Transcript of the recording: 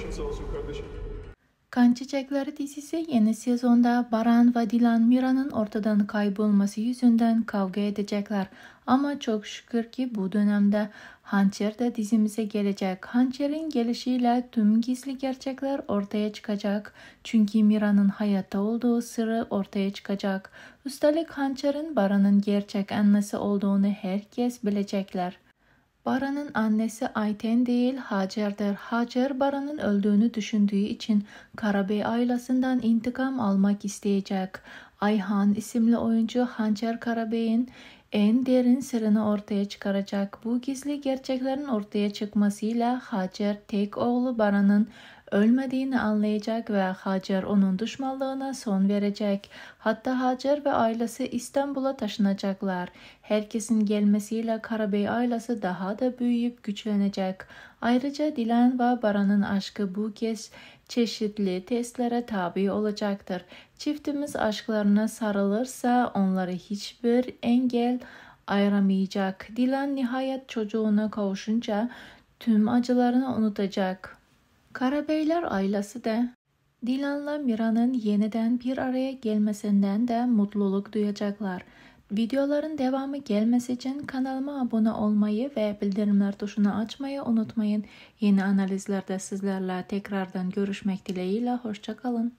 Başın sağ olsun kardeşim. Kan Çiçekleri dizisi yeni sezonda Baran ve Dilan Mira'nın ortadan kaybolması yüzünden kavga edecekler. Ama çok şükür ki bu dönemde Hançer de dizimize gelecek. Hançer'in gelişiyle tüm gizli gerçekler ortaya çıkacak. Çünkü Mira'nın hayatta olduğu sırrı ortaya çıkacak. Üstelik Hançer'in Baran'ın gerçek annesi olduğunu herkes bilecekler. Baran'ın annesi Ayten değil Hacer'dir. Hacer Baran'ın öldüğünü düşündüğü için Karabey ailesinden intikam almak isteyecek. Ayhan isimli oyuncu Hancer Karabey'in en derin sırrını ortaya çıkaracak. Bu gizli gerçeklerin ortaya çıkmasıyla Hacer tek oğlu Baran'ın ölmediğini anlayacak ve Hacer onun düşmanlığına son verecek. Hatta Hacer ve ailesi İstanbul'a taşınacaklar. Herkesin gelmesiyle Karabey ailesi daha da büyüyüp güçlenecek. Ayrıca Dilan ve Baran'ın aşkı bu kez çeşitli testlere tabi olacaktır. Çiftimiz aşklarına sarılırsa onları hiçbir engel ayıramayacak. Dilan nihayet çocuğuna kavuşunca tüm acılarını unutacak. Karabeyler ailesi de Dilan'la Mira'nın yeniden bir araya gelmesinden de mutluluk duyacaklar. Videoların devamı gelmesi için kanalıma abone olmayı ve bildirimler tuşunu açmayı unutmayın. Yeni analizlerde sizlerle tekrardan görüşmek dileğiyle hoşçakalın.